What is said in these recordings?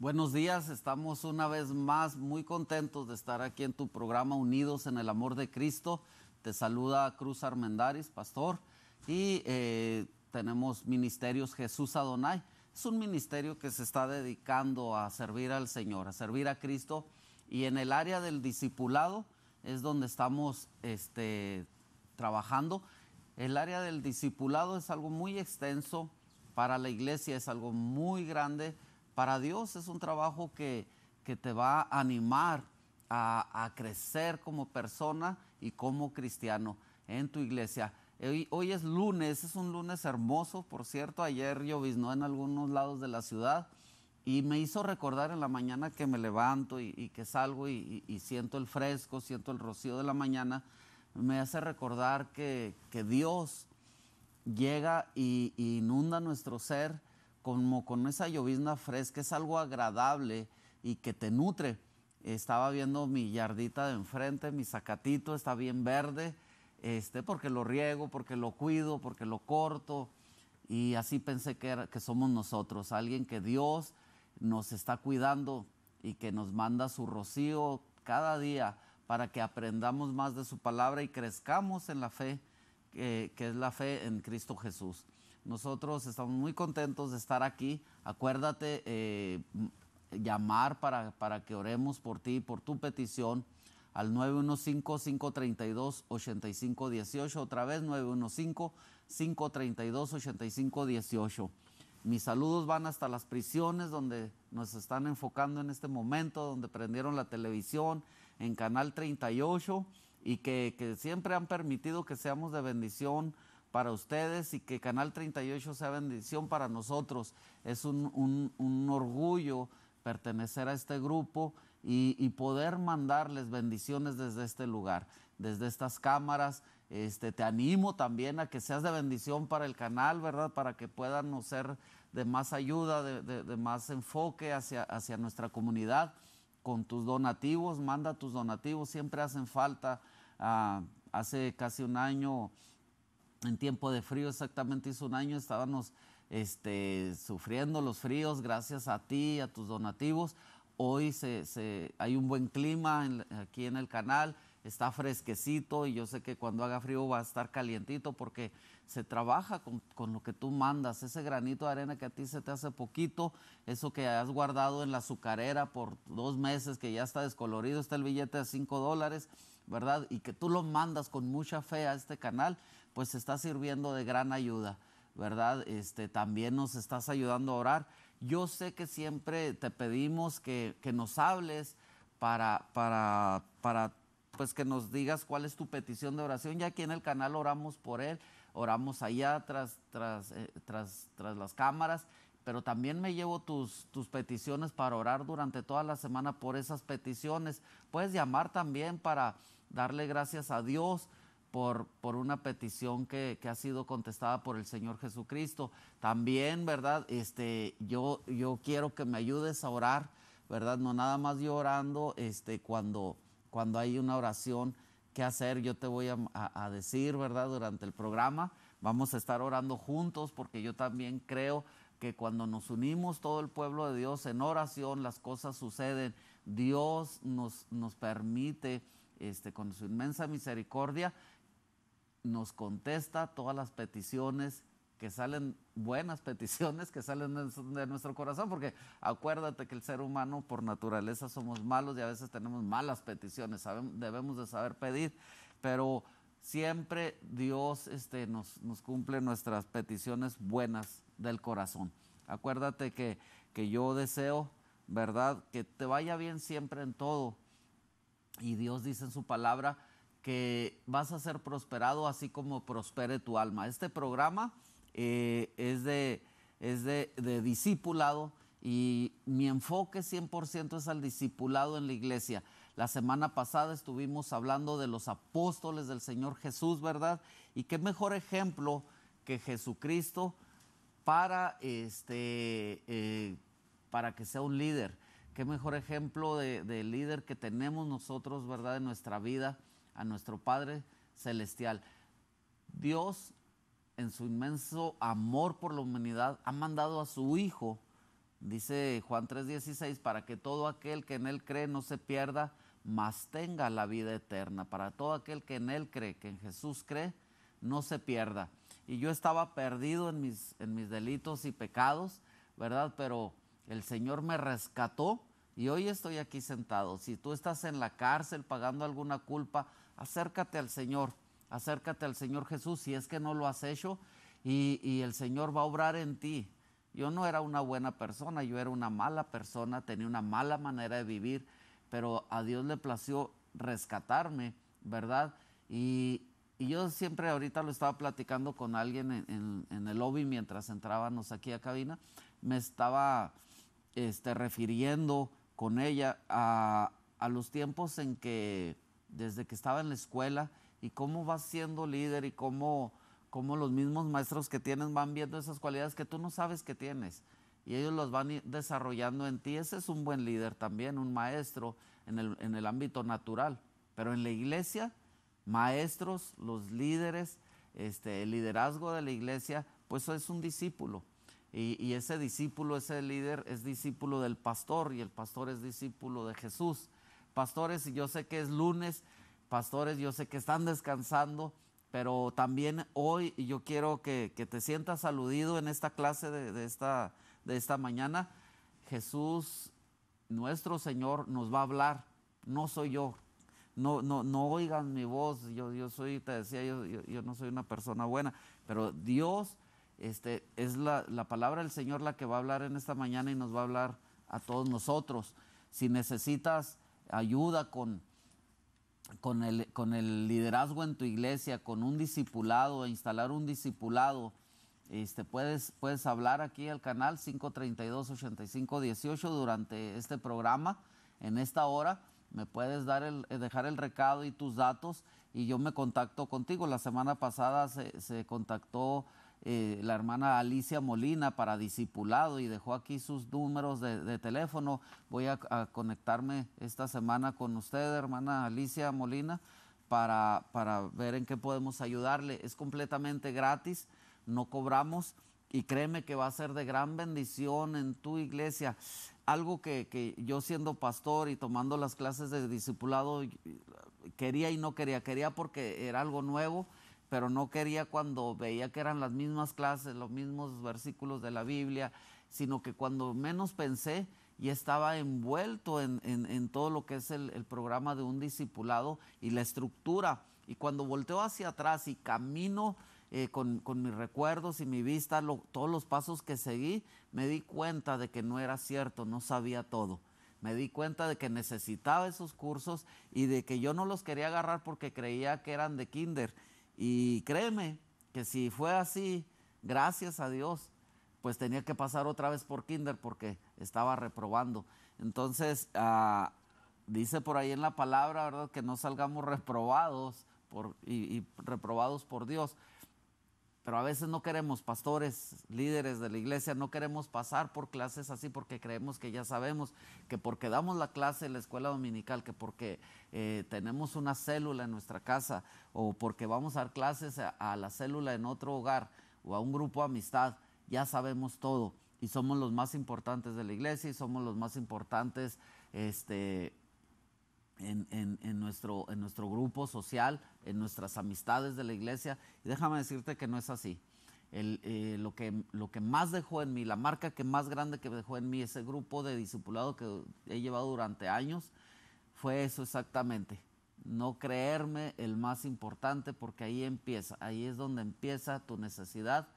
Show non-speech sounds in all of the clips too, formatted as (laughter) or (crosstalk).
Buenos días, estamos una vez más muy contentos de estar aquí en tu programa Unidos en el Amor de Cristo. Te saluda Cruz Armendaris, pastor, y eh, tenemos Ministerios Jesús Adonai. Es un ministerio que se está dedicando a servir al Señor, a servir a Cristo, y en el área del discipulado es donde estamos este, trabajando. El área del discipulado es algo muy extenso para la iglesia, es algo muy grande para Dios es un trabajo que, que te va a animar a, crecer como persona y como cristiano en tu iglesia. Hoy, es lunes, es un lunes hermoso, por cierto, ayer lloviznó en algunos lados de la ciudad y me hizo recordar en la mañana que me levanto y, que salgo y, siento el fresco, siento el rocío de la mañana, me hace recordar que, que Dios llega y, inunda nuestro ser como con esa llovizna fresca, es algo agradable y que te nutre. Estaba viendo mi yardita de enfrente, mi zacatito está bien verde, este, porque lo riego, porque lo cuido, porque lo corto. Y así pensé que, somos nosotros, alguien que Dios nos está cuidando y que nos manda su rocío cada día para que aprendamos más de su palabra y crezcamos en la fe, que es la fe en Cristo Jesús. Nosotros estamos muy contentos de estar aquí. Acuérdate eh, llamar para, para que oremos por ti, por tu petición al 915-532-8518. Otra vez, 915-532-8518. Mis saludos van hasta las prisiones donde nos están enfocando en este momento, donde prendieron la televisión en Canal 38 y que, que siempre han permitido que seamos de bendición para ustedes y que Canal 38 sea bendición para nosotros. Es un, orgullo pertenecer a este grupo y, poder mandarles bendiciones desde este lugar, desde estas cámaras. Este, te animo también a que seas de bendición para el canal, ¿verdad? Para que puedan ser de más ayuda, de, más enfoque hacia, nuestra comunidad con tus donativos, manda tus donativos, siempre hacen falta. Ah, hace casi un año en tiempo de frío, exactamente hizo un año, estábamos este, sufriendo los fríos gracias a ti, a tus donativos. Hoy se, hay un buen clima aquí en el canal, está fresquecito y yo sé que cuando haga frío va a estar calientito porque se trabaja con, con, lo que tú mandas, ese granito de arena que a ti se te hace poquito, eso que has guardado en la azucarera por dos meses que ya está descolorido, está el billete de 5 dólares, ¿verdad? Y que tú lo mandas con mucha fe a este canal pues está sirviendo de gran ayuda, ¿verdad? Este, también nos estás ayudando a orar. Yo sé que siempre te pedimos que, nos hables para, para, para, pues que nos digas cuál es tu petición de oración. Ya aquí en el canal oramos por él, oramos allá tras, tras, eh, tras, las cámaras pero también me llevo tus, tus, peticiones para orar durante toda la semana por esas peticiones. Puedes llamar también para darle gracias a Dios por, una petición que, ha sido contestada por el Señor Jesucristo. También, ¿verdad? Este, yo, yo quiero que me ayudes a orar, ¿verdad? No nada más yo orando, este, cuando, cuando hay una oración que hacer, yo te voy a, decir, ¿verdad? Durante el programa, vamos a estar orando juntos porque yo también creo que cuando nos unimos todo el pueblo de Dios en oración, las cosas suceden. Dios nos, nos permite, este, con su inmensa misericordia, nos contesta todas las peticiones que salen, buenas (laughs) peticiones que salen de nuestro corazón, porque acuérdate que el ser humano por naturaleza somos malos y a veces tenemos malas peticiones, debemos de saber pedir, pero siempre Dios este, nos, nos cumple nuestras peticiones buenas del corazón. Acuérdate que, que yo deseo, ¿verdad? Que te vaya bien siempre en todo. Y Dios dice en su palabra, que vas a ser prosperado así como prospere tu alma. Este programa eh, es, de, es de, discipulado y mi enfoque 100% es al discipulado en la iglesia. La semana pasada estuvimos hablando de los apóstoles del Señor Jesús, ¿verdad? Y qué mejor ejemplo que Jesucristo para, este, eh, para que sea un líder. Qué mejor ejemplo de, de líder que tenemos nosotros, ¿verdad? En nuestra vida a nuestro Padre Celestial. Dios, en su inmenso amor por la humanidad, ha mandado a su Hijo, dice Juan 3:16, para que todo aquel que en Él cree no se pierda, mas tenga la vida eterna. Para todo aquel que en Él cree, que en Jesús cree, no se pierda. Y yo estaba perdido en mis, en mis delitos y pecados, ¿verdad? Pero el Señor me rescató y hoy estoy aquí sentado. Si tú estás en la cárcel pagando alguna culpa, acércate al Señor, acércate al Señor Jesús si es que no lo has hecho y, el Señor va a obrar en ti. Yo no era una buena persona, yo era una mala persona, tenía una mala manera de vivir, pero a Dios le plació rescatarme, ¿verdad? Y, yo siempre ahorita lo estaba platicando con alguien en, el lobby mientras entrábamos aquí a cabina, me estaba este, refiriendo con ella a los tiempos en que desde que estaba en la escuela y cómo vas siendo líder y cómo, cómo los mismos maestros que tienes van viendo esas cualidades que tú no sabes que tienes y ellos los van desarrollando en ti. Ese es un buen líder también, un maestro en el, ámbito natural, pero en la iglesia, maestros, los líderes, este, el liderazgo de la iglesia, pues es un discípulo. Y, y, ese discípulo, ese líder es discípulo del pastor y el pastor es discípulo de Jesús. Pastores, yo sé que es lunes, pastores, yo sé que están descansando, pero también hoy yo quiero que, te sientas aludido en esta clase de, esta, de esta mañana. Jesús, nuestro Señor, nos va a hablar, no soy yo. No, no, no oigan mi voz, yo, soy, te decía, yo, yo, no soy una persona buena, pero Dios este, es la, la, palabra del Señor la que va a hablar en esta mañana y nos va a hablar a todos nosotros. Si necesitas ayuda con, con, el, con el liderazgo en tu iglesia, con un discipulado, instalar un discipulado. Este, puedes, puedes hablar aquí al canal 532-8518 durante este programa, en esta hora. Me puedes dar el, eh, dejar el recado y tus datos y yo me contacto contigo. La semana pasada se, se contactó eh, la hermana Alicia Molina para discipulado y dejó aquí sus números de, teléfono. Voy a, conectarme esta semana con usted, hermana Alicia Molina, para, para ver en qué podemos ayudarle. Es completamente gratis, no cobramos y créeme que va a ser de gran bendición en tu iglesia. Algo que, que, yo siendo pastor y tomando las clases de discipulado quería y no quería, quería porque era algo nuevo pero no quería cuando veía que eran las mismas clases, los mismos versículos de la Biblia, sino que cuando menos pensé y estaba envuelto en, todo lo que es el, programa de un discipulado y la estructura. Y cuando volteo hacia atrás y camino eh, con, mis recuerdos y mi vista, todos los pasos que seguí, me di cuenta de que no era cierto, no sabía todo me di cuenta de que necesitaba esos cursos y de que yo no los quería agarrar porque creía que eran de kinder y créeme que si fue así, gracias a Dios, pues tenía que pasar otra vez por kinder porque estaba reprobando. Entonces, ah, dice por ahí en la palabra, ¿verdad? Que no salgamos reprobados por, y reprobados por Dios. Pero a veces no queremos, pastores, líderes de la iglesia, no queremos pasar por clases así porque creemos que ya sabemos, que porque damos la clase en la escuela dominical, que porque eh, tenemos una célula en nuestra casa o porque vamos a dar clases a, la célula en otro hogar o a un grupo amistad, ya sabemos todo y somos los más importantes de la iglesia y somos los más importantes este, en, nuestro, en nuestro grupo social, en nuestras amistades de la iglesia. déjame decirte que no es así. Eh, lo, que, lo que más dejó en mí, la marca que más grande que dejó en mí ese grupo de discipulado que he llevado durante años, fue eso exactamente. No creerme el más importante porque ahí empieza, ahí es donde empieza tu necesidad.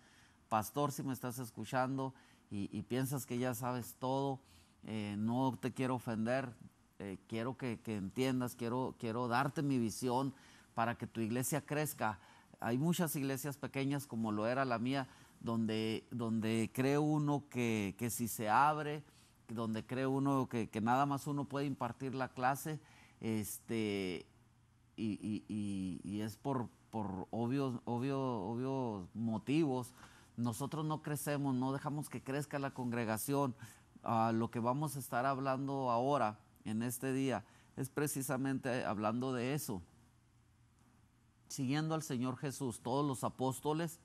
Pastor, si me estás escuchando y, piensas que ya sabes todo, eh, no te quiero ofender, eh, quiero que, entiendas, quiero, quiero darte mi visión para que tu iglesia crezca. Hay muchas iglesias pequeñas como lo era la mía, donde, donde cree uno que, si se abre, donde cree uno que, nada más uno puede impartir la clase, este, y, es por, obvios, obvios motivos. Nosotros no crecemos, no dejamos que crezca la congregación. a ah, lo que vamos a estar hablando ahora en este día es precisamente hablando de eso. Siguiendo al Señor Jesús, todos los apóstoles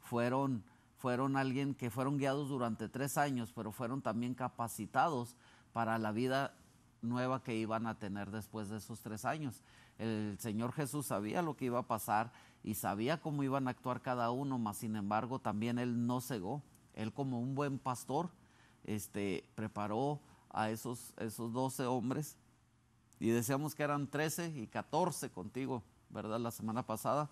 fueron, fueron alguien que fueron guiados durante tres años, pero fueron también capacitados para la vida nueva que iban a tener después de esos tres años. El Señor Jesús sabía lo que iba a pasar y sabía cómo iban a actuar cada uno, más sin embargo también Él no cegó. Él como un buen pastor este, preparó a esos, esos 12 hombres y decíamos que eran 13 y 14 contigo, ¿verdad? La semana pasada.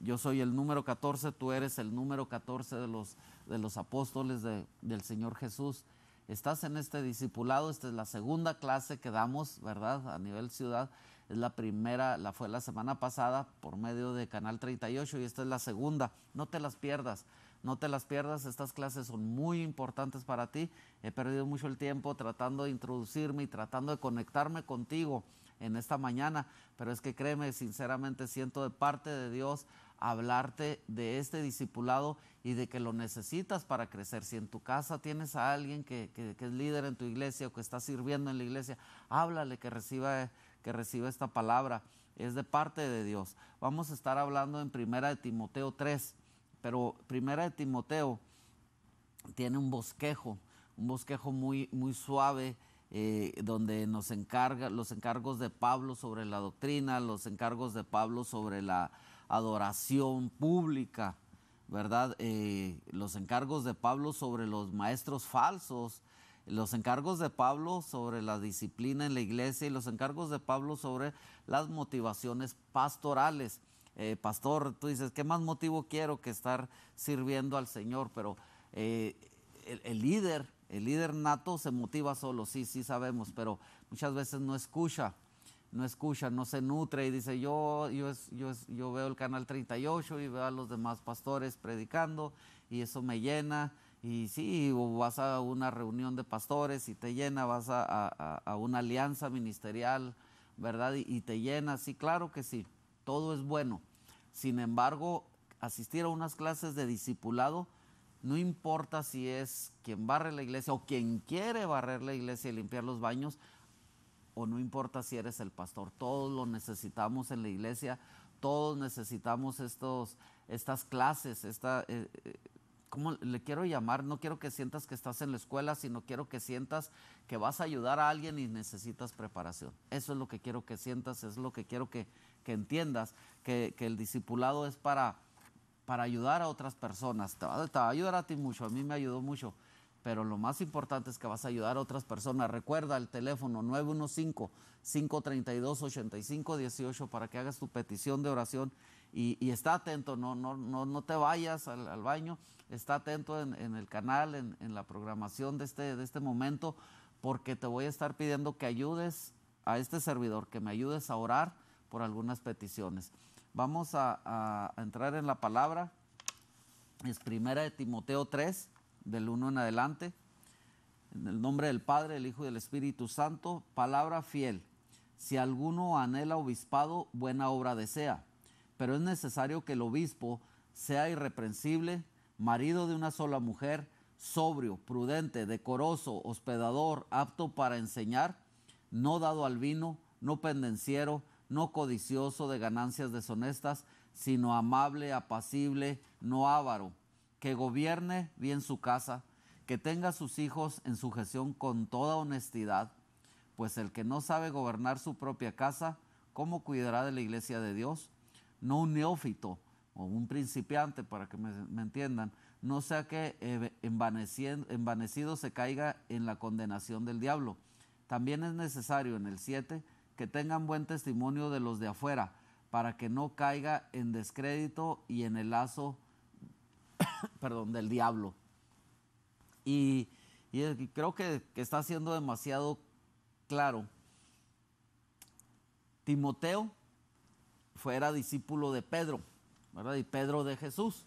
Yo soy el número 14, tú eres el número 14 de los, de los apóstoles de, del Señor Jesús. Estás en este discipulado, esta es la segunda clase que damos, ¿verdad? A nivel ciudad. Es la primera, la fue la semana pasada por medio de Canal 38 y esta es la segunda. No te las pierdas. No te las pierdas, estas clases son muy importantes para ti. He perdido mucho el tiempo tratando de introducirme y tratando de conectarme contigo en esta mañana, pero es que créeme, sinceramente siento de parte de Dios hablarte de este discipulado y de que lo necesitas para crecer. Si en tu casa tienes a alguien que, es líder en tu iglesia o que está sirviendo en la iglesia, háblale que reciba, que reciba esta palabra. Es de parte de Dios. Vamos a estar hablando en primera de Timoteo 3 pero Primera de Timoteo tiene un bosquejo, un bosquejo muy, muy suave. Eh, donde nos encarga los encargos de Pablo sobre la doctrina, los encargos de Pablo sobre la adoración pública, ¿verdad? Eh, los encargos de Pablo sobre los maestros falsos, los encargos de Pablo sobre la disciplina en la iglesia y los encargos de Pablo sobre las motivaciones pastorales. Eh, pastor, tú dices, ¿qué más motivo quiero que estar sirviendo al Señor? Pero eh, el, líder, el líder nato se motiva solo, sí, sí sabemos, pero muchas veces no escucha, no escucha, no se nutre y dice, yo, yo, yo, yo veo el canal 38 y veo a los demás pastores predicando y eso me llena. Y sí, o vas a una reunión de pastores y te llena, vas a, una alianza ministerial, ¿verdad? y te llena, sí, claro que sí todo es bueno. Sin embargo, asistir a unas clases de discipulado, no importa si es quien barre la iglesia o quien quiere barrer la iglesia y limpiar los baños, o no importa si eres el pastor, todos lo necesitamos en la iglesia, todos necesitamos estos, estas clases, esta, eh, eh, ¿cómo le quiero llamar? No quiero que sientas que estás en la escuela, sino quiero que sientas que vas a ayudar a alguien y necesitas preparación. Eso es lo que quiero que sientas, es lo que quiero que, que entiendas que, el discipulado es para, para ayudar a otras personas. Te va, a ayudar a ti mucho, a mí me ayudó mucho pero lo más importante es que vas a ayudar a otras personas. Recuerda el teléfono 915-532-8518 para que hagas tu petición de oración y, está atento, no, no, no, no te vayas al, baño, está atento en, el canal, en, la programación de este, de este momento, porque te voy a estar pidiendo que ayudes a este servidor, que me ayudes a orar por algunas peticiones. Vamos a, entrar en la palabra. Es primera de Timoteo 3, del 1 en adelante. En el nombre del Padre, el Hijo y del Espíritu Santo, palabra fiel. Si alguno anhela obispado, buena obra desea. Pero es necesario que el obispo sea irreprensible, marido de una sola mujer, sobrio, prudente, decoroso, hospedador, apto para enseñar, no dado al vino, no pendenciero, no codicioso de ganancias deshonestas, sino amable, apacible, no avaro, que gobierne bien su casa, que tenga a sus hijos en sujeción con toda honestidad, pues el que no sabe gobernar su propia casa, ¿cómo cuidará de la iglesia de Dios? No un neófito o un principiante, para que me, entiendan, no sea que eh, envanecido, se caiga en la condenación del diablo. También es necesario en el 7 que tengan buen testimonio de los de afuera, para que no caiga en descrédito y en el lazo, (coughs) perdón, del diablo. Y, creo que, está siendo demasiado claro. Timoteo fuera discípulo de Pedro, ¿verdad? Y Pedro de Jesús.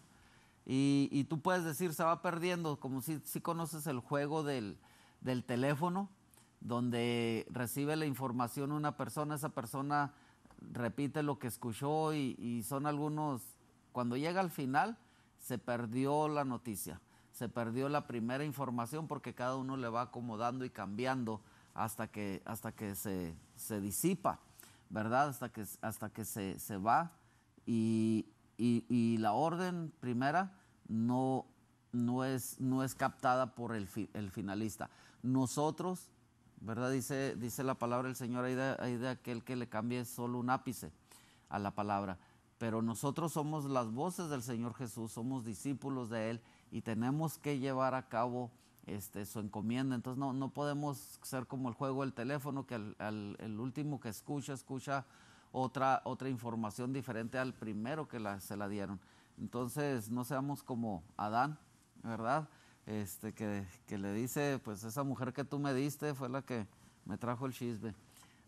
Y, tú puedes decir, se va perdiendo, como si, conoces el juego del, del teléfono, donde recibe la información una persona, esa persona repite lo que escuchó y, son algunos, cuando llega al final, se perdió la noticia, se perdió la primera información porque cada uno le va acomodando y cambiando hasta que, hasta que se, disipa, ¿verdad? Hasta que, hasta que se, va y, la orden primera no, es, no es captada por el finalista. Nosotros ¿verdad? Dice, dice la palabra del Señor, ahí de, aquel que le cambie solo un ápice a la palabra. Pero nosotros somos las voces del Señor Jesús, somos discípulos de Él y tenemos que llevar a cabo este, su encomienda. Entonces no, podemos ser como el juego del teléfono, que el último que escucha, escucha otra, otra información diferente al primero que se la dieron. Entonces no seamos como Adán, ¿verdad? Este, que, le dice, pues esa mujer que tú me diste fue la que me trajo el chisme,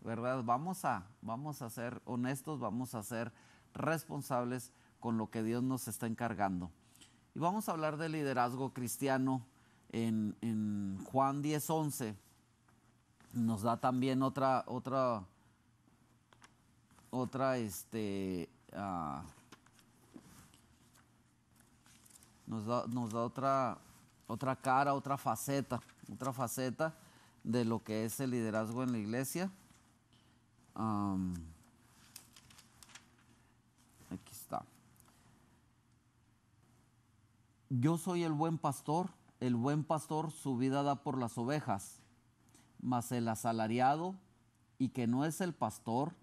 ¿verdad? Vamos a, vamos a ser honestos, vamos a ser responsables con lo que Dios nos está encargando. Y vamos a hablar de liderazgo cristiano en, en Juan 10.11. Nos da también otra, otra, otra, este, ah, nos da otra otra cara, otra faceta, otra faceta de lo que es el liderazgo en la iglesia. aquí está. Yo soy el buen pastor, el buen pastor su vida da por las ovejas, mas el asalariado y que no es el pastor,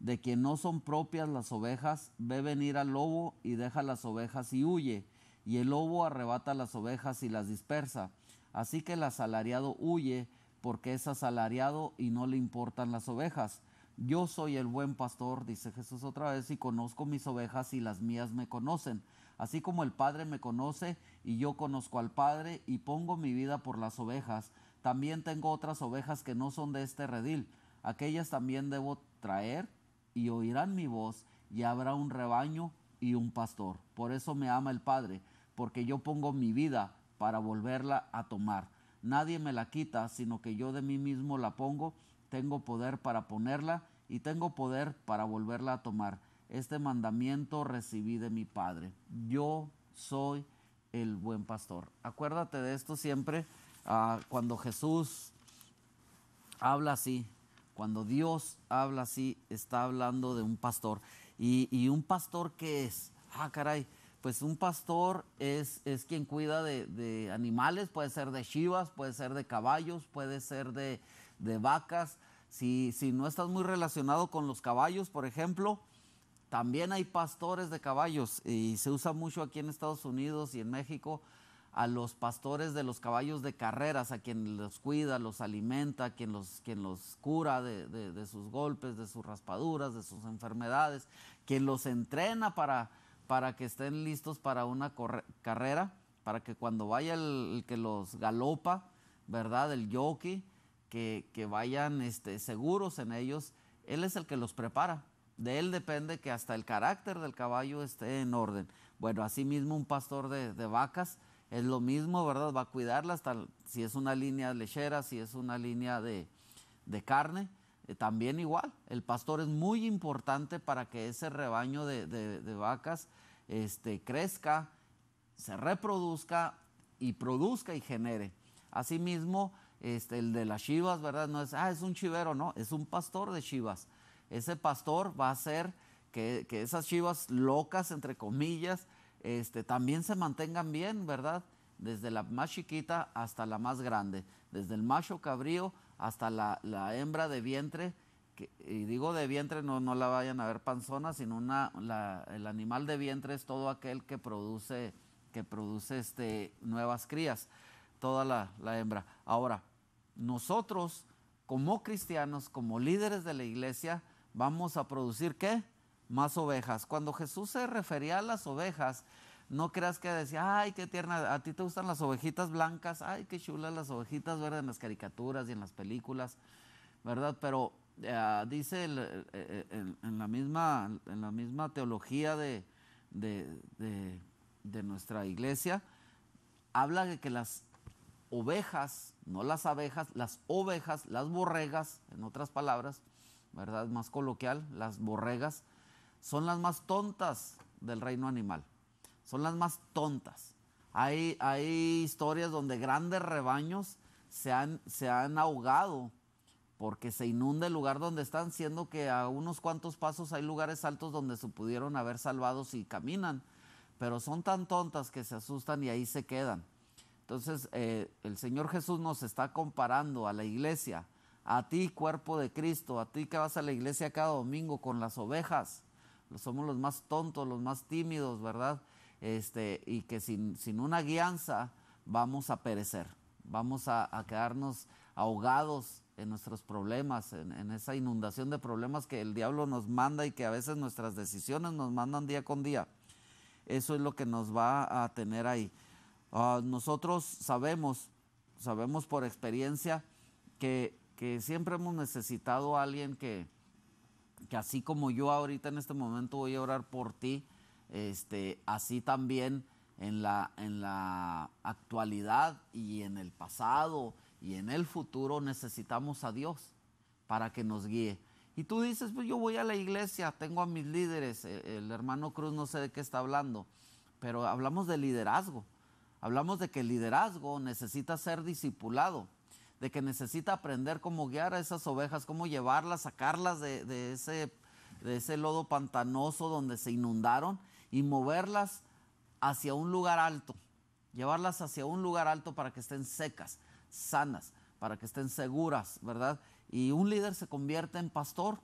de quien no son propias las ovejas, ve venir al lobo y deja las ovejas y huye y el lobo arrebata las ovejas y las dispersa. Así que el asalariado huye porque es asalariado y no le importan las ovejas. Yo soy el buen pastor, dice Jesús otra vez, y conozco mis ovejas y las mías me conocen. Así como el Padre me conoce y yo conozco al Padre y pongo mi vida por las ovejas, también tengo otras ovejas que no son de este redil. Aquellas también debo traer y oirán mi voz y habrá un rebaño y un pastor. Por eso me ama el Padre porque yo pongo mi vida para volverla a tomar. Nadie me la quita, sino que yo de mí mismo la pongo, tengo poder para ponerla y tengo poder para volverla a tomar. Este mandamiento recibí de mi Padre. Yo soy el buen pastor. Acuérdate de esto siempre ah, cuando Jesús habla así, cuando Dios habla así, está hablando de un pastor. ¿Y, un pastor que es? Ah, caray, pues un pastor es, es quien cuida de, animales, puede ser de chivas, puede ser de caballos, puede ser de, vacas. Si, si, no estás muy relacionado con los caballos, por ejemplo, también hay pastores de caballos y se usa mucho aquí en Estados Unidos y en México a los pastores de los caballos de carreras, a quien los cuida, los alimenta, quien los, quien los cura de, de sus golpes, de sus raspaduras, de sus enfermedades, quien los entrena para para que estén listos para una carrera, para que cuando vaya el, que los galopa, ¿verdad? El jockey, que, vayan este, seguros en ellos. Él es el que los prepara. De él depende que hasta el carácter del caballo esté en orden. Bueno, asimismo un pastor de, vacas es lo mismo, ¿verdad? Va a cuidarla hasta si es una línea lechera, si es una línea de carne, eh, también igual, el pastor es muy importante para que ese rebaño de, vacas este, crezca, se reproduzca y produzca y genere. Asimismo, este, el de las chivas, ¿verdad? No es, ah, es un chivero, no, es un pastor de chivas. Ese pastor va a hacer que, esas chivas locas, entre comillas, este, también se mantengan bien, ¿verdad? Desde la más chiquita hasta la más grande, desde el macho cabrío hasta la, la hembra de vientre, y digo de vientre, no, no la vayan a ver panzona, sino una, el animal de vientre es todo aquel que produce, que produce este, nuevas crías, toda la, la hembra. Ahora, nosotros como cristianos, como líderes de la iglesia, vamos a producir qué? Más ovejas. Cuando Jesús se refería a las ovejas, no creas que decía, ay, qué tierna, a ti te gustan las ovejitas blancas, ay, qué chulas las ovejitas verdes en las caricaturas y en las películas, ¿verdad? Pero eh, dice eh, eh, en, la misma, en la misma teología de, de nuestra iglesia, habla de que las ovejas, no las abejas, las ovejas, las borregas, en otras palabras, ¿verdad? Más coloquial, las borregas, son las más tontas del reino animal son las más tontas. Hay, hay historias donde grandes rebaños se han, se han ahogado porque se inunda el lugar donde están, siendo que a unos cuantos pasos hay lugares altos donde se pudieron haber salvado si caminan, pero son tan tontas que se asustan y ahí se quedan. Entonces eh, el Señor Jesús nos está comparando a la iglesia, a ti cuerpo de Cristo, a ti que vas a la iglesia cada domingo con las ovejas. Somos los más tontos, los más tímidos, ¿verdad? Este, y que sin, una guianza vamos a perecer, vamos a, quedarnos ahogados en nuestros problemas, en, esa inundación de problemas que el diablo nos manda y que a veces nuestras decisiones nos mandan día con día. Eso es lo que nos va a tener ahí. Ah, nosotros sabemos, sabemos por experiencia que, que, siempre hemos necesitado a alguien que, que así como yo ahorita en este momento voy a orar por ti, este, así también en la, en la actualidad y en el pasado y en el futuro necesitamos a Dios para que nos guíe. Y tú dices, pues yo voy a la iglesia, tengo a mis líderes, eh, el hermano Cruz no sé de qué está hablando, pero hablamos de liderazgo, hablamos de que el liderazgo necesita ser discipulado, de que necesita aprender cómo guiar a esas ovejas, cómo llevarlas, sacarlas de, ese, de ese lodo pantanoso donde se inundaron y moverlas hacia un lugar alto, llevarlas hacia un lugar alto para que estén secas, sanas, para que estén seguras, ¿verdad? Y un líder se convierte en pastor.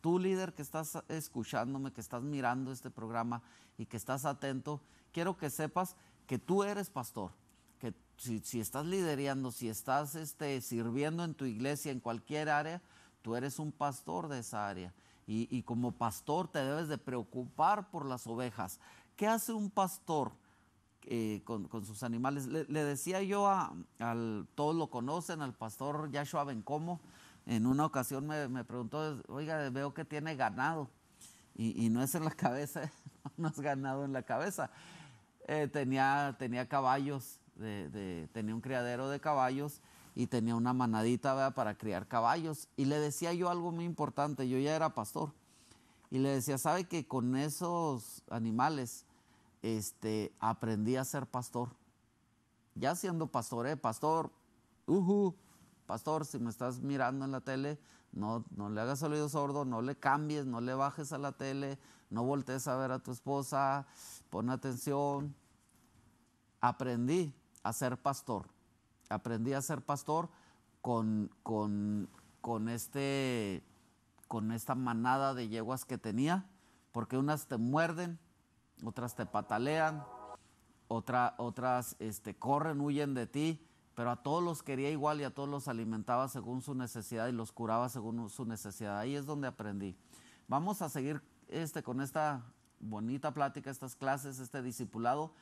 Tú líder que estás escuchándome, que estás mirando este programa y que estás atento, quiero que sepas que tú eres pastor, que si, estás liderando, si estás este, sirviendo en tu iglesia, en cualquier área, tú eres un pastor de esa área y, como pastor te debes de preocupar por las ovejas. ¿Qué hace un pastor? Eh, con, con, sus animales. Le, decía yo a, al, todos lo conocen, al pastor Yashua Bencomo, en una ocasión me, me, preguntó, oiga, veo que tiene ganado, y, no es en la (laughs) cabeza, no es ganado en la cabeza. Eh, tenía, tenía caballos, tenía un criadero de caballos, y tenía una manadita para criar caballos. Y le decía yo algo muy importante, yo ya era pastor. Y le decía, ¿sabe que con esos animales este, aprendí a ser pastor? Ya siendo pastor, ¿eh? Pastor, uhu, pastor, si me estás mirando en la tele, no, no le hagas oído sordo, no le cambies, no le bajes a la tele, no voltees a ver a tu esposa, pon atención. Aprendí a ser pastor aprendí a ser pastor con, con, este, con esta manada de yeguas que tenía, porque unas te muerden, otras te patalean, otras este, corren, huyen de ti, pero a todos los quería igual y a todos los alimentaba según su necesidad y los curaba según su necesidad. Ahí es donde aprendí. Vamos a seguir este, con esta bonita plática, estas clases, este discipulado,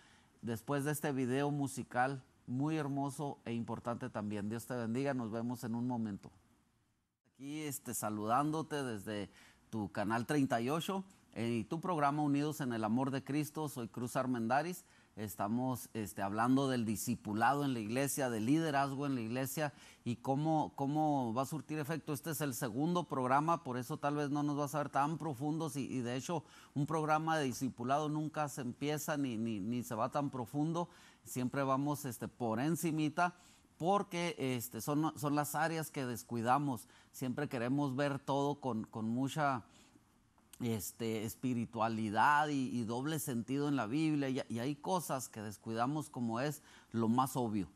después de este video musical muy hermoso e importante también. Dios te bendiga, nos vemos en un momento. Aquí este, saludándote desde tu canal 38 eh, y tu programa Unidos en el Amor de Cristo. Soy Cruz Armendaris estamos este, hablando del discipulado en la iglesia, del liderazgo en la iglesia y cómo, cómo va a surtir efecto. Este es el segundo programa, por eso tal vez no nos va a ver tan profundos y, de hecho un programa de discipulado nunca se empieza ni, ni, se va tan profundo, siempre vamos este, por encimita porque este, son, son las áreas que descuidamos, siempre queremos ver todo con, con mucha este, espiritualidad y, doble sentido en la Biblia y, hay cosas que descuidamos como es lo más obvio.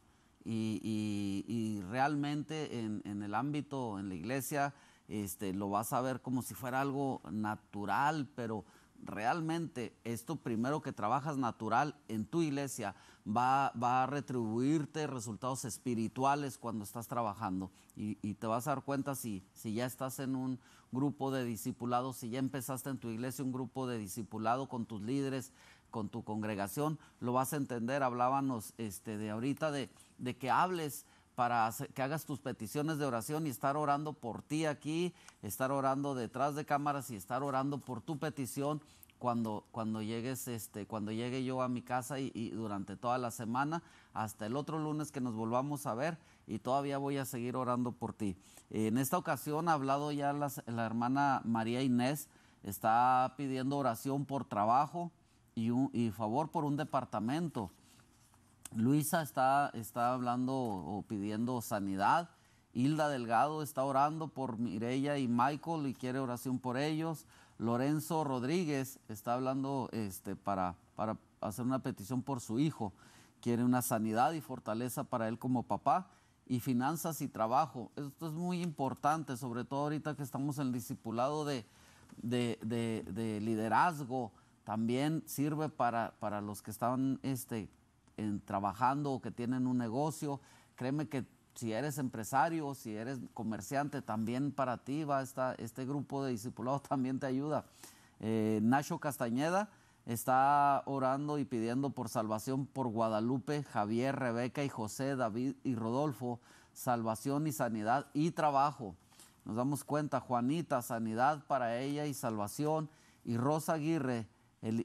Y, realmente en, en, el ámbito, en la iglesia, este, lo vas a ver como si fuera algo natural, pero realmente esto primero que trabajas natural en tu iglesia va, va a retribuirte resultados espirituales cuando estás trabajando. Y, te vas a dar cuenta si, si ya estás en un grupo de discipulados si ya empezaste en tu iglesia un grupo de discipulado con tus líderes, con tu congregación, lo vas a entender. Hablábamos este, de ahorita de, de que hables para que hagas tus peticiones de oración y estar orando por ti aquí, estar orando detrás de cámaras y estar orando por tu petición cuando, cuando llegues, este, cuando llegue yo a mi casa y, durante toda la semana, hasta el otro lunes que nos volvamos a ver, y todavía voy a seguir orando por ti. En esta ocasión ha hablado ya la hermana María Inés, está pidiendo oración por trabajo y, y favor por un departamento. Luisa está, está hablando o pidiendo sanidad. Hilda Delgado está orando por Mireya y Michael y quiere oración por ellos. Lorenzo Rodríguez está hablando este, para, para hacer una petición por su hijo. Quiere una sanidad y fortaleza para él como papá y finanzas y trabajo. Esto es muy importante, sobre todo ahorita que estamos en el discipulado de, liderazgo. También sirve para, para los que están este, trabajando o que tienen un negocio. Créeme que si eres empresario, si eres comerciante, también para ti va este grupo de discipulados, (laughs) también te ayuda. Eh, Nacho Castañeda está orando y pidiendo por salvación por Guadalupe, Javier, Rebeca y José, David y Rodolfo, salvación y sanidad y trabajo. Nos damos cuenta, Juanita, sanidad para ella y salvación. Y Rosa Aguirre,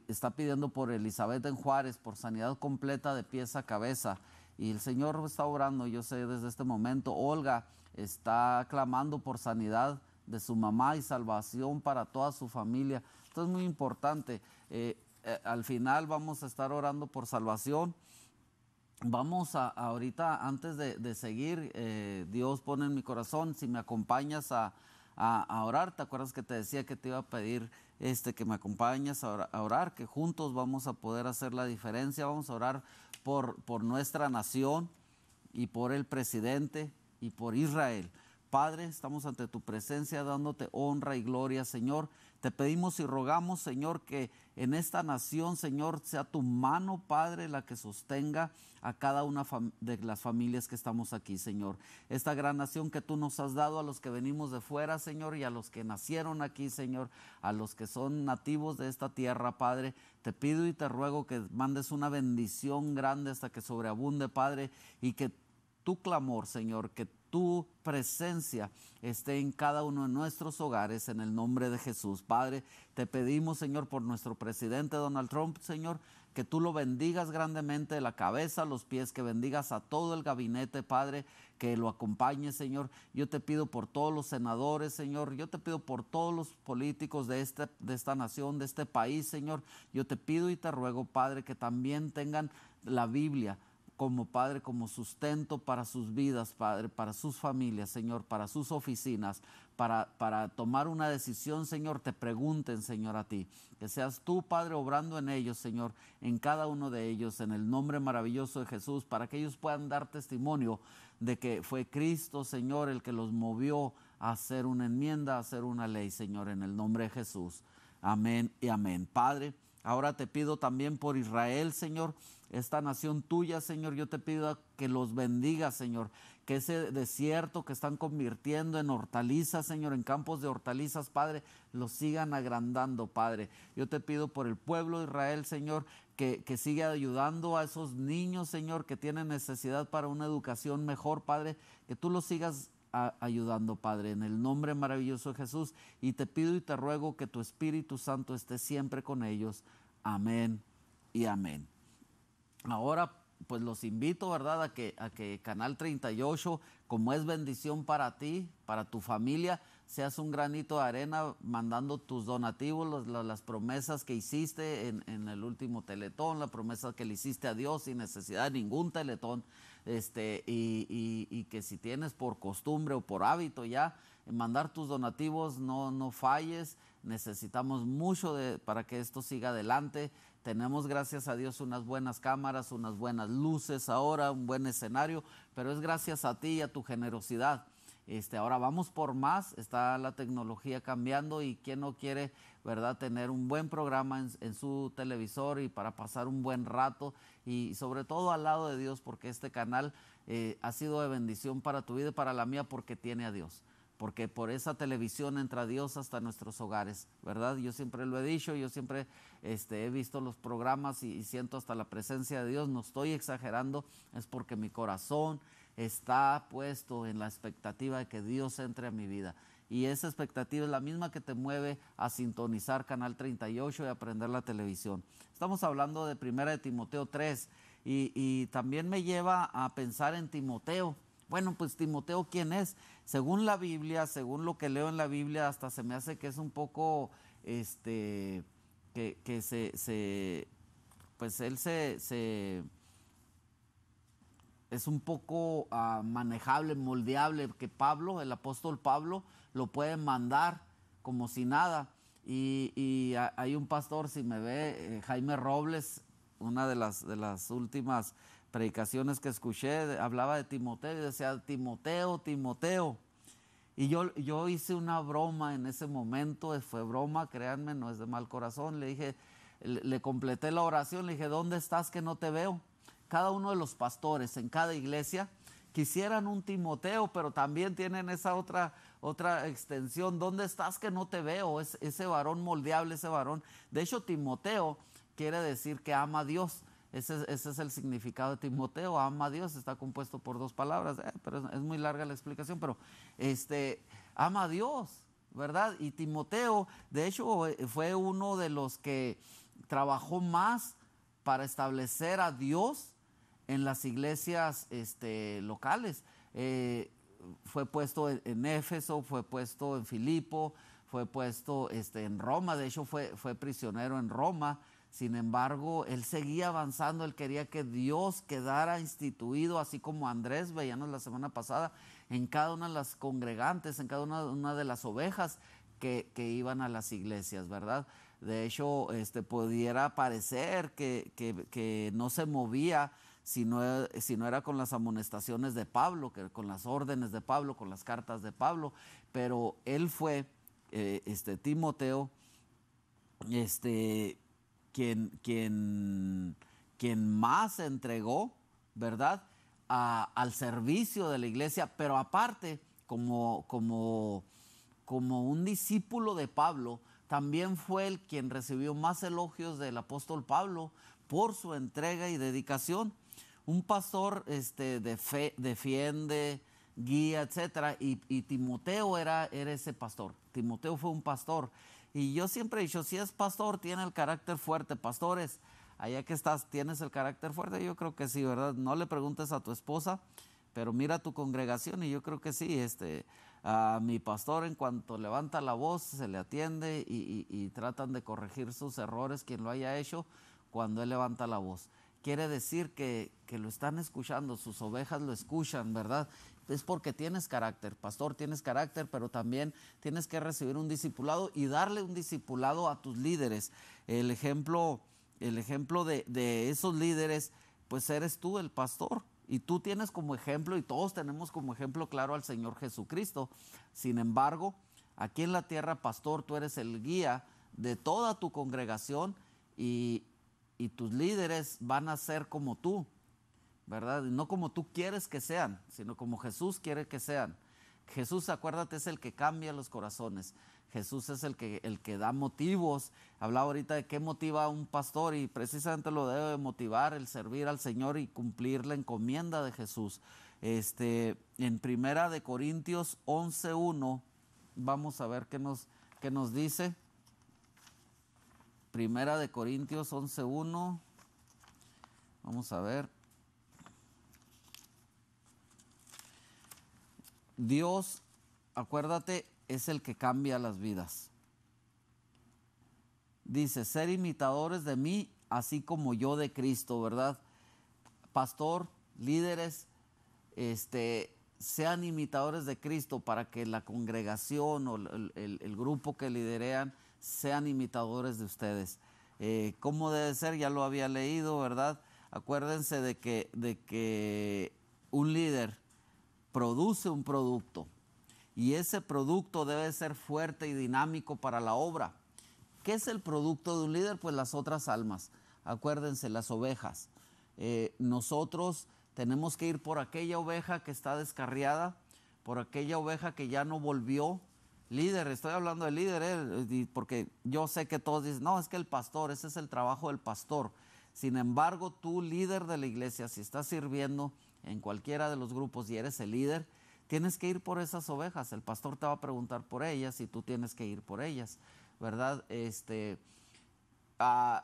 está pidiendo por Elizabeth en Juárez, por sanidad completa de pies a cabeza. Y el Señor está orando, yo sé desde este momento. Olga está clamando por sanidad de su mamá y salvación para toda su familia. Esto es muy importante. Eh, eh, al final vamos a estar orando por salvación. Vamos a, ahorita, antes de, seguir, eh, Dios pone en mi corazón, si me acompañas a, a orar, ¿te acuerdas que te decía que te iba a pedir? este, que me acompañes a orar, que juntos vamos a poder hacer la diferencia, vamos a orar por, por nuestra nación y por el presidente y por Israel. Padre, estamos ante tu presencia dándote honra y gloria, Señor. Te pedimos y rogamos, Señor, que en esta nación, Señor, sea tu mano, Padre, la que sostenga a cada una de las familias que estamos aquí, Señor. Esta gran nación que tú nos has dado a los que venimos de fuera, Señor, y a los que nacieron aquí, Señor, a los que son nativos de esta tierra, Padre. Te pido y te ruego que mandes una bendición grande hasta que sobreabunde, Padre, y que tu clamor, Señor, que tu presencia esté en cada uno de nuestros hogares en el nombre de Jesús. Padre, te pedimos, Señor, por nuestro presidente Donald Trump, Señor, que tú lo bendigas grandemente de la cabeza a los pies, que bendigas a todo el gabinete, Padre, que lo acompañe, Señor. Yo te pido por todos los senadores, Señor. Yo te pido por todos los políticos de, este, de esta nación, de este país, Señor. Yo te pido y te ruego, Padre, que también tengan la Biblia como Padre, como sustento para sus vidas, Padre, para sus familias, Señor, para sus oficinas, para, para, tomar una decisión, Señor, te pregunten, Señor, a ti. Que seas tú, Padre, obrando en ellos, Señor, en cada uno de ellos, en el nombre maravilloso de Jesús, para que ellos puedan dar testimonio de que fue Cristo, Señor, el que los movió a hacer una enmienda, a hacer una ley, Señor, en el nombre de Jesús. Amén y amén. Padre, ahora te pido también por Israel, Señor, esta nación tuya, Señor. Yo te pido que los bendiga, Señor. Que ese desierto que están convirtiendo en hortalizas, Señor, en campos de hortalizas, Padre, los sigan agrandando, Padre. Yo te pido por el pueblo de Israel, Señor, que, que siga ayudando a esos niños, Señor, que tienen necesidad para una educación mejor, Padre. Que tú los sigas ayudando, Padre, en el nombre maravilloso de Jesús. Y te pido y te ruego que tu Espíritu Santo esté siempre con ellos. Amén y amén. Ahora, pues los invito, ¿verdad?, a que, a que Canal 38, como es bendición para ti, para tu familia, seas un granito de arena mandando tus donativos, las, promesas que hiciste en, el último teletón, la promesa que le hiciste a Dios sin necesidad de ningún teletón, este, y, que si tienes por costumbre o por hábito ya, mandar tus donativos, no, no falles, necesitamos mucho de, para que esto siga adelante tenemos, gracias a Dios, unas buenas cámaras, unas buenas luces ahora, un buen escenario, pero es gracias a ti y a tu generosidad. Este, ahora vamos por más, está la tecnología cambiando y quién no quiere, ¿verdad?, tener un buen programa en, su televisor y para pasar un buen rato y sobre todo al lado de Dios, porque este canal eh, ha sido de bendición para tu vida y para la mía porque tiene a Dios porque por esa televisión entra Dios hasta nuestros hogares, ¿verdad? Yo siempre lo he dicho, yo siempre este, he visto los programas y, siento hasta la presencia de Dios, no estoy exagerando, es porque mi corazón está puesto en la expectativa de que Dios entre a mi vida. Y esa expectativa es la misma que te mueve a sintonizar Canal 38 y aprender la televisión. Estamos hablando de Primera de Timoteo 3 y también me lleva a pensar en Timoteo bueno, pues Timoteo, ¿quién es? Según la Biblia, según lo que leo en la Biblia, hasta se me hace que es un poco, este, que, se, pues él se, es un poco ah, manejable, moldeable, que Pablo, el apóstol Pablo, lo puede mandar como si nada. Y, hay un pastor, si me ve, eh, Jaime Robles, una de las, de las últimas predicaciones que escuché, hablaba de Timoteo y decía, Timoteo, Timoteo. Y yo, yo hice una broma en ese momento, eh, fue broma, créanme, no es de mal corazón. Le dije, le, le completé la oración, le dije, ¿dónde estás que no te veo? Cada uno de los pastores en cada iglesia quisieran un Timoteo, pero también tienen esa otra, otra extensión. ¿Dónde estás que no te veo? Es, ese varón moldeable, ese varón. De hecho, Timoteo quiere decir que ama a Dios. Ese, es el significado de Timoteo, ama a Dios, está compuesto por dos palabras, eh, pero es, muy larga la explicación, pero este, ama a Dios, ¿verdad? Y Timoteo, de hecho, fue uno de los que trabajó más para establecer a Dios en las iglesias este, locales. Eh, fue puesto en, Éfeso, fue puesto en Filipo, fue puesto este, en Roma, de hecho fue, fue prisionero en Roma sin embargo, él seguía avanzando, él quería que Dios quedara instituido, así como Andrés, veíamos la semana pasada, en cada una de las congregantes, en cada una, de las ovejas que, iban a las iglesias, ¿verdad? De hecho, este, pudiera parecer que, no se movía si no, si no, era con las amonestaciones de Pablo, con las órdenes de Pablo, con las cartas de Pablo, pero él fue, eh, este, Timoteo, este, quien, quien, más entregó, ¿verdad? al servicio de la iglesia, pero aparte, como, como, como un discípulo de Pablo, también fue el quien recibió más elogios del apóstol Pablo por su entrega y dedicación. Un pastor este, de defiende, guía, etc., y, Timoteo era, era ese pastor. Timoteo fue un pastor y yo siempre he dicho, si es pastor, tiene el carácter fuerte. Pastores, allá que estás, tienes el carácter fuerte. Yo creo que sí, ¿verdad? No le preguntes a tu esposa, pero mira tu congregación y yo creo que sí. Este, a mi pastor en cuanto levanta la voz, se le atiende y, y tratan de corregir sus errores, quien lo haya hecho, cuando él levanta la voz quiere decir que, que, lo están escuchando, sus ovejas lo escuchan, ¿verdad? es porque tienes carácter, pastor, tienes carácter, pero también tienes que recibir un discipulado y darle un discipulado a tus líderes. El ejemplo, el ejemplo de, esos líderes, pues eres tú el pastor. Y tú tienes como ejemplo, y todos tenemos como ejemplo claro al Señor Jesucristo. Sin embargo, aquí en la tierra, pastor, tú eres el guía de toda tu congregación y, y tus líderes van a ser como tú ¿verdad? No como tú quieres que sean, sino como Jesús quiere que sean. Jesús, acuérdate, es el que cambia los corazones. Jesús es el que, el que da motivos. Hablaba ahorita de qué motiva a un pastor y precisamente lo debe motivar el servir al Señor y cumplir la encomienda de Jesús. Este, en Primera de Corintios 11.1, vamos a ver qué nos, qué nos dice. Primera de Corintios 11.1, vamos a ver. Dios, acuérdate, es el que cambia las vidas. Dice, ser imitadores de mí, así como yo de Cristo, ¿verdad? Pastor, líderes, este, sean imitadores de Cristo para que la congregación o el, grupo que liderean sean imitadores de ustedes. Eh, ¿Cómo debe ser? Ya lo había leído, ¿verdad? Acuérdense de que, de que un líder produce un producto y ese producto debe ser fuerte y dinámico para la obra. ¿Qué es el producto de un líder? Pues las otras almas. Acuérdense, las ovejas. Eh, nosotros tenemos que ir por aquella oveja que está descarriada, por aquella oveja que ya no volvió. Líder, estoy hablando de líder, eh, porque yo sé que todos dicen, no, es que el pastor, ese es el trabajo del pastor. Sin embargo, tú líder de la iglesia, si estás sirviendo, en cualquiera de los grupos y eres el líder, tienes que ir por esas ovejas. El pastor te va a preguntar por ellas y tú tienes que ir por ellas, ¿verdad? Este, ah,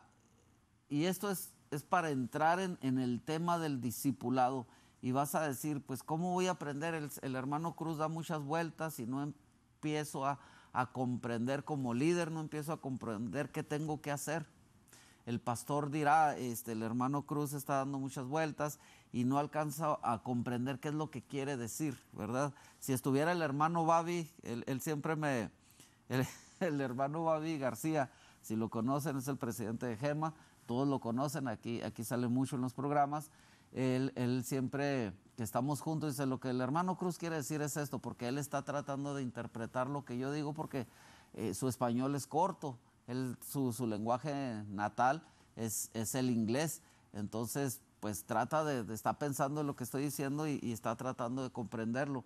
y esto es, es para entrar en, el tema del discipulado. Y vas a decir, pues, ¿cómo voy a aprender? El, hermano Cruz da muchas vueltas y no empiezo a, a comprender como líder, no empiezo a comprender qué tengo que hacer el pastor dirá, este, el hermano Cruz está dando muchas vueltas y no alcanza a comprender qué es lo que quiere decir, ¿verdad? Si estuviera el hermano Babi, él, siempre me, (laughs) el, hermano Babi García, si lo conocen, es el presidente de GEMA, todos lo conocen, aquí, aquí sale mucho en los programas, él, siempre que estamos juntos dice, lo que el hermano Cruz quiere decir es esto, porque él está tratando de interpretar lo que yo digo, porque eh, su español es corto su, lenguaje natal es, es, el inglés. Entonces, pues trata de, está pensando en lo que estoy diciendo y, está tratando de comprenderlo.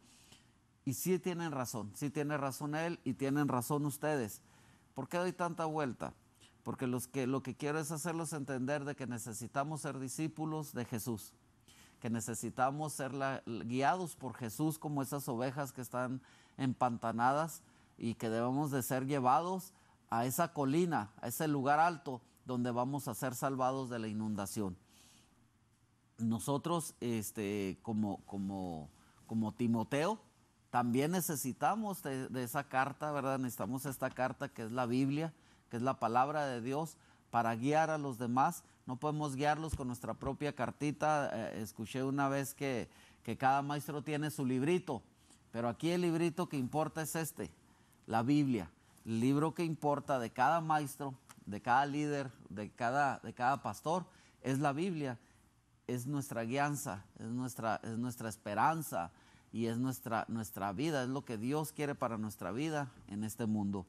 Y sí tienen razón, sí tiene razón él y tienen razón ustedes. ¿Por qué doy tanta vuelta? Porque los que, lo que quiero es hacerlos entender de que necesitamos ser discípulos de Jesús, que necesitamos ser guiados por Jesús como esas ovejas que están empantanadas y que debemos de ser llevados a esa colina, a ese lugar alto donde vamos a ser salvados de la inundación. Nosotros, este, como, como, como Timoteo, también necesitamos de, esa carta, ¿verdad? Necesitamos esta carta que es la Biblia, que es la palabra de Dios para guiar a los demás. No podemos guiarlos con nuestra propia cartita. Eh, escuché una vez que cada maestro tiene su librito, pero aquí el librito que importa es este, la Biblia libro que importa de cada maestro, de cada líder, de cada, de cada pastor, es la Biblia, es nuestra guianza, es nuestra, es nuestra esperanza y es nuestra, nuestra vida, es lo que Dios quiere para nuestra vida en este mundo.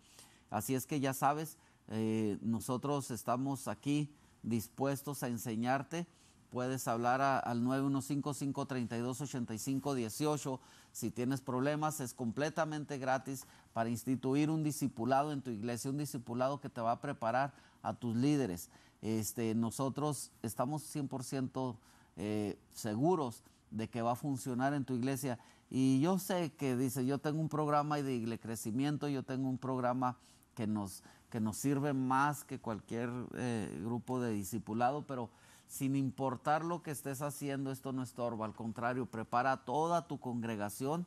Así es que ya sabes, eh, nosotros estamos aquí dispuestos a enseñarte Puedes hablar al 915-532-8518. Si tienes problemas, es completamente gratis para instituir un discipulado en tu iglesia, un discipulado que te va a preparar a tus líderes. Este, nosotros estamos 100% eh, seguros de que va a funcionar en tu iglesia. Y yo sé que dice, yo tengo un programa de crecimiento, yo tengo un programa que nos, que nos sirve más que cualquier eh, grupo de discipulado, pero sin importar lo que estés haciendo, esto no estorba, al contrario, prepara toda tu congregación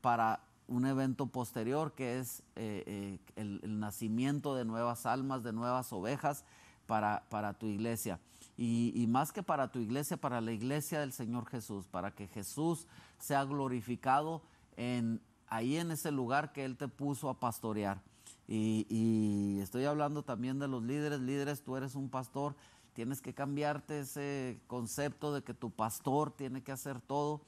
para un evento posterior que es eh, eh, el, nacimiento de nuevas almas, de nuevas ovejas para, para tu iglesia. Y, más que para tu iglesia, para la iglesia del Señor Jesús, para que Jesús sea glorificado en, ahí en ese lugar que Él te puso a pastorear. y, y estoy hablando también de los líderes, líderes, tú eres un pastor Tienes que cambiarte ese concepto de que tu pastor tiene que hacer todo.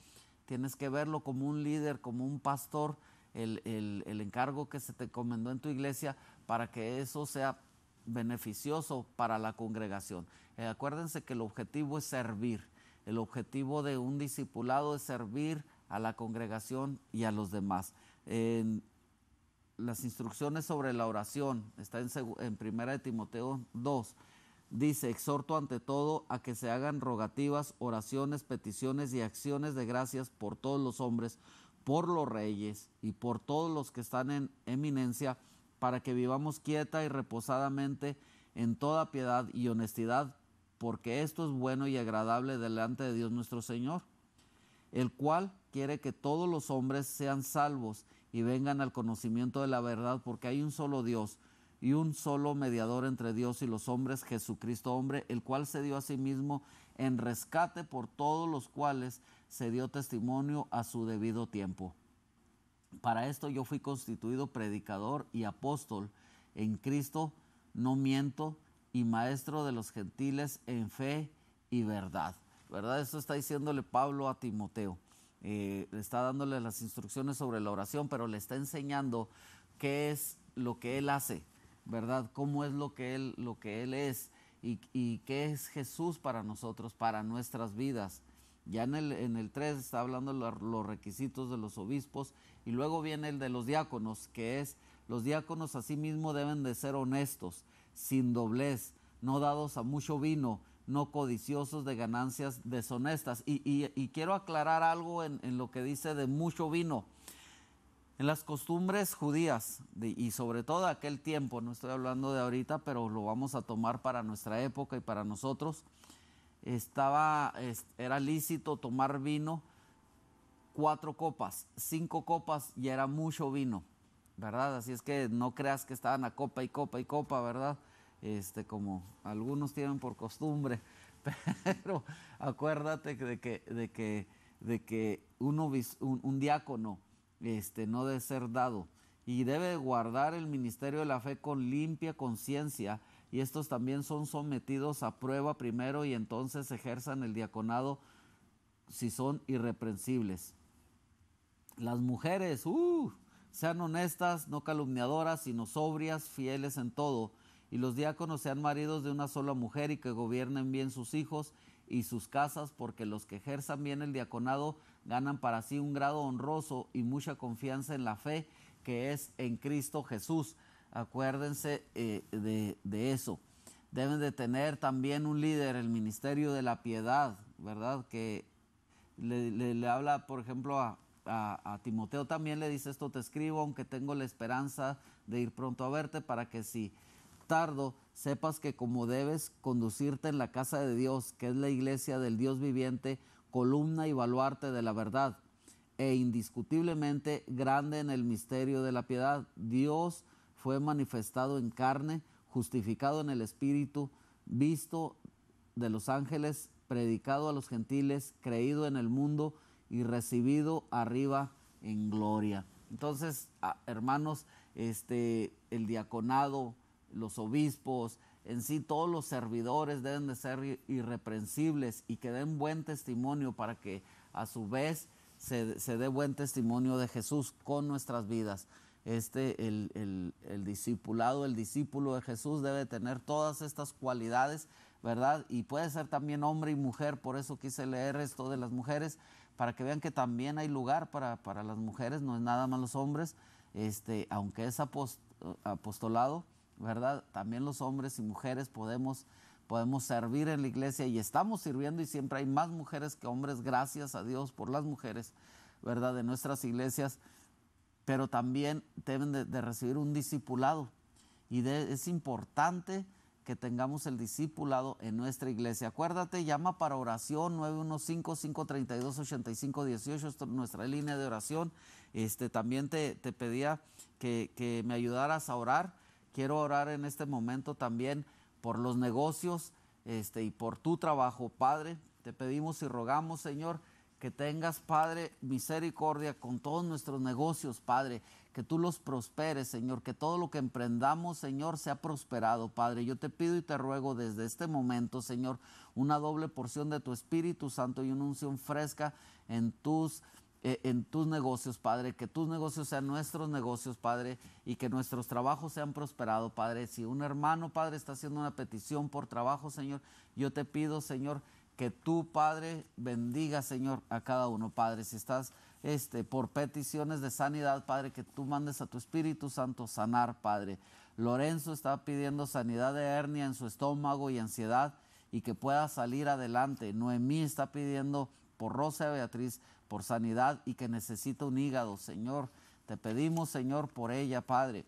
Tienes que verlo como un líder, como un pastor, el, encargo que se te encomendó en tu iglesia para que eso sea beneficioso para la congregación. Eh, acuérdense que el objetivo es servir. El objetivo de un discipulado es servir a la congregación y a los demás. las instrucciones sobre la oración está en, en Primera de Timoteo 2 dice, exhorto ante todo a que se hagan rogativas, oraciones, peticiones y acciones de gracias por todos los hombres, por los reyes y por todos los que están en eminencia, para que vivamos quieta y reposadamente en toda piedad y honestidad, porque esto es bueno y agradable delante de Dios nuestro Señor, el cual quiere que todos los hombres sean salvos y vengan al conocimiento de la verdad, porque hay un solo Dios, y un solo mediador entre Dios y los hombres, Jesucristo hombre, el cual se dio a sí mismo en rescate por todos los cuales se dio testimonio a su debido tiempo. Para esto yo fui constituido predicador y apóstol en Cristo, no miento, y maestro de los gentiles en fe y verdad. ¿Verdad? Esto está diciéndole Pablo a Timoteo. Eh, está dándole las instrucciones sobre la oración, pero le está enseñando qué es lo que él hace, ¿verdad? Cómo es lo que Él, lo que él es y, qué es Jesús para nosotros, para nuestras vidas. Ya en el, 3 está hablando los requisitos de los obispos y luego viene el de los diáconos, que es los diáconos asimismo deben de ser honestos, sin doblez, no dados a mucho vino, no codiciosos de ganancias deshonestas. Y, quiero aclarar algo en, en, lo que dice de mucho vino. En las costumbres judías, y sobre todo aquel tiempo, no estoy hablando de ahorita, pero lo vamos a tomar para nuestra época y para nosotros, estaba, era lícito tomar vino cuatro copas, cinco copas y era mucho vino, ¿verdad? Así es que no creas que estaban a copa y copa y copa, ¿verdad? Este, como algunos tienen por costumbre, (laughs) pero acuérdate de que, de que, de que uno, un diácono este, no debe ser dado. Y debe guardar el ministerio de la fe con limpia conciencia. Y estos también son sometidos a prueba primero y entonces ejerzan el diaconado si son irreprensibles. Las mujeres, uh, sean honestas, no calumniadoras, sino sobrias, fieles en todo. Y los diáconos sean maridos de una sola mujer y que gobiernen bien sus hijos y sus casas, porque los que ejerzan bien el diaconado ganan para sí un grado honroso y mucha confianza en la fe que es en Cristo Jesús. Acuérdense eh, de, eso. Deben de tener también un líder, el ministerio de la piedad, ¿verdad? Que le, habla, por ejemplo, a, a, Timoteo también le dice esto, te escribo, aunque tengo la esperanza de ir pronto a verte, para que si tardo, sepas que como debes conducirte en la casa de Dios, que es la iglesia del Dios viviente, columna y baluarte de la verdad, e indiscutiblemente grande en el misterio de la piedad. Dios fue manifestado en carne, justificado en el Espíritu, visto de los ángeles, predicado a los gentiles, creído en el mundo y recibido arriba en gloria. Entonces, ah, hermanos, este, el diaconado, los obispos, en sí todos los servidores deben de ser irreprensibles y que den buen testimonio para que a su vez se, dé buen testimonio de Jesús con nuestras vidas. Este, el, discipulado, el discípulo de Jesús debe tener todas estas cualidades, ¿verdad? Y puede ser también hombre y mujer, por eso quise leer esto de las mujeres, para que vean que también hay lugar para, las mujeres, no es nada más los hombres, este, aunque es apostolado, ¿verdad? También los hombres y mujeres podemos, podemos servir en la iglesia y estamos sirviendo y siempre hay más mujeres que hombres, gracias a Dios por las mujeres, ¿verdad? De nuestras iglesias, pero también deben de, recibir un discipulado y es importante que tengamos el discipulado en nuestra iglesia. Acuérdate, llama para oración 915-532-8518, nuestra línea de oración. Este, también te, pedía que me ayudaras a orar Quiero orar en este momento también por los negocios este, y por tu trabajo, Padre. Te pedimos y rogamos, Señor, que tengas, Padre, misericordia con todos nuestros negocios, Padre. Que tú los prosperes, Señor. Que todo lo que emprendamos, Señor, sea prosperado, Padre. Yo te pido y te ruego desde este momento, Señor, una doble porción de tu Espíritu Santo y una unción fresca en tus eh, en tus negocios, Padre, que tus negocios sean nuestros negocios, Padre, y que nuestros trabajos sean prosperados, Padre. Si un hermano, Padre, está haciendo una petición por trabajo, Señor, yo te pido, Señor, que tú, Padre, bendiga, Señor, a cada uno, Padre. Si estás este, por peticiones de sanidad, Padre, que tú mandes a tu Espíritu Santo sanar, Padre. Lorenzo está pidiendo sanidad de hernia en su estómago y ansiedad y que pueda salir adelante. Noemí está pidiendo por Rosa Beatriz por sanidad y que necesita un hígado, Señor. Te pedimos, Señor, por ella, Padre.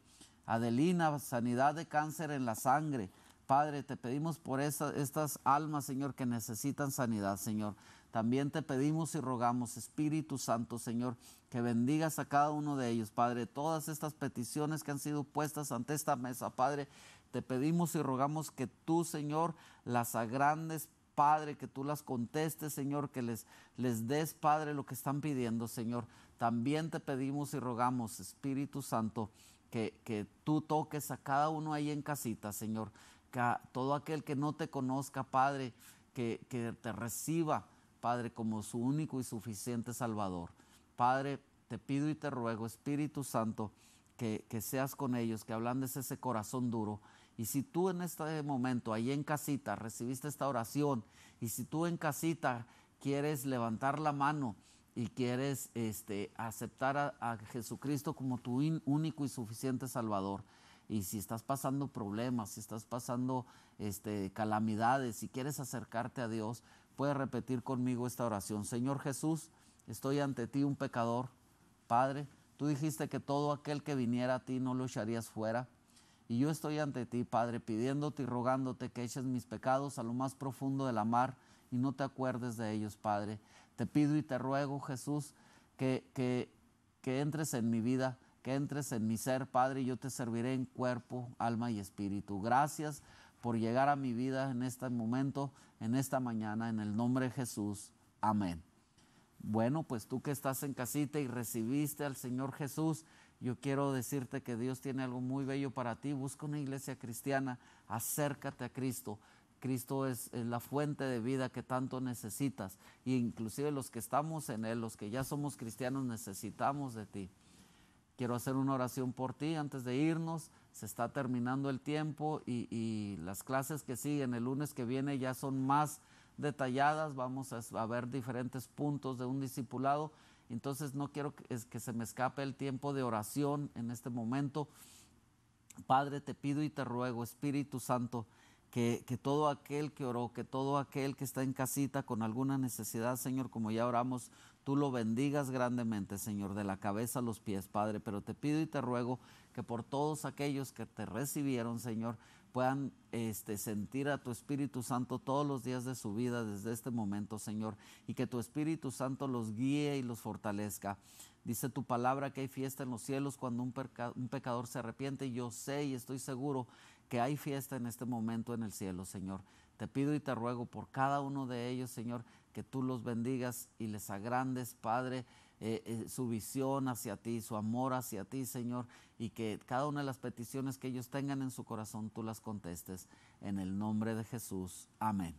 Adelina, sanidad de cáncer en la sangre. Padre, te pedimos por estas almas, Señor, que necesitan sanidad, Señor. También te pedimos y rogamos, Espíritu Santo, Señor, que bendigas a cada uno de ellos, Padre. Todas estas peticiones que han sido puestas ante esta mesa, Padre, te pedimos y rogamos que tú, Señor, las agrandes, Padre, que tú las contestes, Señor, que les, les des, Padre, lo que están pidiendo, Señor. También te pedimos y rogamos, Espíritu Santo, que, que tú toques a cada uno ahí en casita, Señor. Que a todo aquel que no te conozca, Padre, que, que te reciba, Padre, como su único y suficiente Salvador. Padre, te pido y te ruego, Espíritu Santo, que, seas con ellos, que ablandes ese corazón duro. Y si tú en este momento, ahí en casita, recibiste esta oración, y si tú en casita quieres levantar la mano, y quieres este, aceptar a, Jesucristo como tu único y suficiente Salvador, y si estás pasando problemas, si estás pasando este, calamidades, si quieres acercarte a Dios, puedes repetir conmigo esta oración. Señor Jesús, estoy ante ti un pecador. Padre, Tú dijiste que todo aquel que viniera a ti no lo echarías fuera. Y yo estoy ante ti, Padre, pidiéndote y rogándote que eches mis pecados a lo más profundo de la mar y no te acuerdes de ellos, Padre. Te pido y te ruego, Jesús, que, que, que entres en mi vida, que entres en mi ser, Padre, y yo te serviré en cuerpo, alma y espíritu. Gracias por llegar a mi vida en este momento, en esta mañana, en el nombre de Jesús. Amén. Bueno, pues tú que estás en casita y recibiste al Señor Jesús, yo quiero decirte que Dios tiene algo muy bello para ti. Busca una iglesia cristiana, acércate a Cristo. Cristo es, la fuente de vida que tanto necesitas. E inclusive los que estamos en Él, los que ya somos cristianos, necesitamos de ti. Quiero hacer una oración por ti antes de irnos. Se está terminando el tiempo y, y las clases que siguen el lunes que viene ya son más detalladas, vamos a, ver diferentes puntos de un discipulado. Entonces no quiero que, es que se me escape el tiempo de oración en este momento. Padre, te pido y te ruego, Espíritu Santo, que, que, todo aquel que oró, que todo aquel que está en casita con alguna necesidad, Señor, como ya oramos, tú lo bendigas grandemente, Señor, de la cabeza a los pies, Padre. Pero te pido y te ruego que por todos aquellos que te recibieron, Señor, puedan este, sentir a tu Espíritu Santo todos los días de su vida desde este momento, Señor, y que tu Espíritu Santo los guíe y los fortalezca. Dice tu palabra que hay fiesta en los cielos cuando un, un pecador se arrepiente yo sé y estoy seguro que hay fiesta en este momento en el cielo, Señor. Te pido y te ruego por cada uno de ellos, Señor, que tú los bendigas y les agrandes, Padre eh, eh, su visión hacia ti, su amor hacia ti, Señor, y que cada una de las peticiones que ellos tengan en su corazón tú las contestes en el nombre de Jesús. Amén.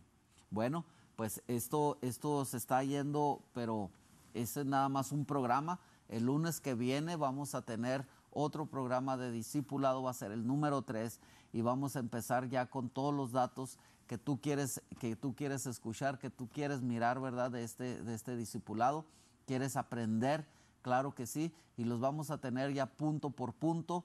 Bueno, pues esto, esto se está yendo, pero ese es nada más un programa. El lunes que viene vamos a tener otro programa de discipulado, va a ser el número 3 y vamos a empezar ya con todos los datos que tú quieres, que tú quieres escuchar, que tú quieres mirar, ¿verdad? De este, de este discipulado ¿Quieres aprender? Claro que sí, y los vamos a tener ya punto por punto.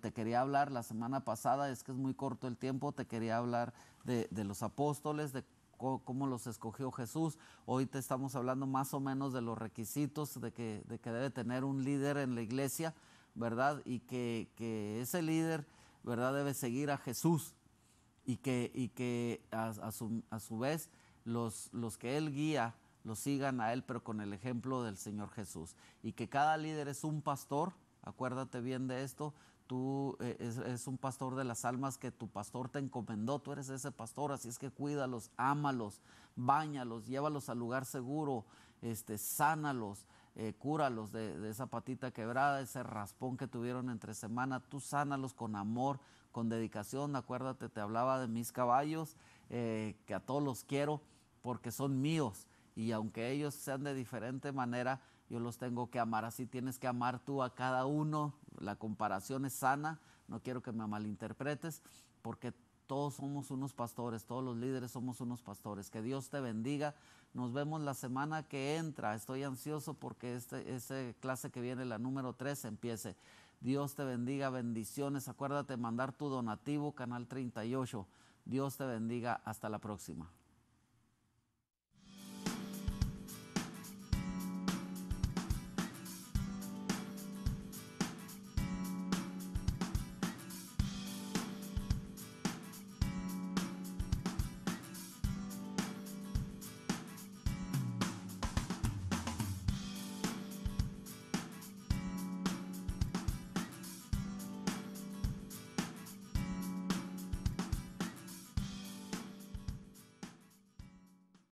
Te quería hablar la semana pasada, es que es muy corto el tiempo, te quería hablar de, los apóstoles, de cómo los escogió Jesús. Hoy te estamos hablando más o menos de los requisitos de que, debe tener un líder en la iglesia, ¿verdad? Y que, ese líder, ¿verdad? Debe seguir a Jesús y que, a, su, vez los que él guía, lo sigan a Él, pero con el ejemplo del Señor Jesús. Y que cada líder es un pastor, acuérdate bien de esto, tú eh, es, un pastor de las almas que tu pastor te encomendó, tú eres ese pastor, así es que cuídalos, ámalos, bañalos, llévalos al lugar seguro, este, sánalos, eh, cúralos de, esa patita quebrada, ese raspón que tuvieron entre semana, tú sánalos con amor, con dedicación, acuérdate, te hablaba de mis caballos, eh, que a todos los quiero porque son míos y aunque ellos sean de diferente manera, yo los tengo que amar. Así tienes que amar tú a cada uno. La comparación es sana. No quiero que me malinterpretes porque todos somos unos pastores, todos los líderes somos unos pastores. Que Dios te bendiga. Nos vemos la semana que entra. Estoy ansioso porque esta clase que viene, la número 3, empiece. Dios te bendiga, bendiciones. Acuérdate mandar tu donativo, Canal 38. Dios te bendiga. Hasta la próxima.